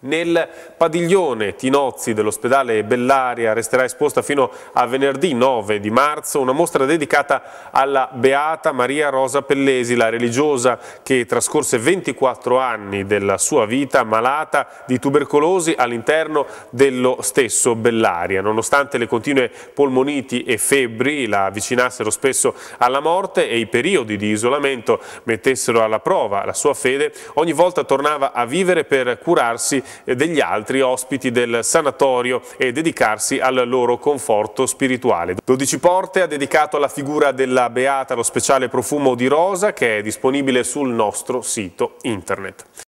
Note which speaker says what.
Speaker 1: Nel padiglione Tinozzi dell'ospedale Bellaria resterà esposta fino a venerdì 9 di marzo una mostra dedicata alla Beata Maria Rosa Pellesi, la religiosa che trascorse 24 anni della sua vita malata di tubercolosi all'interno dello stesso Bellaria. Nonostante le continue polmoniti e febbri la avvicinassero spesso alla morte e i periodi di isolamento mettessero alla prova la sua fede, ogni volta tornava a vivere per curarsi degli altri ospiti del sanatorio e dedicarsi al loro conforto spirituale. 12 Porte ha dedicato alla figura della Beata lo speciale profumo di rosa che è disponibile sul nostro sito internet.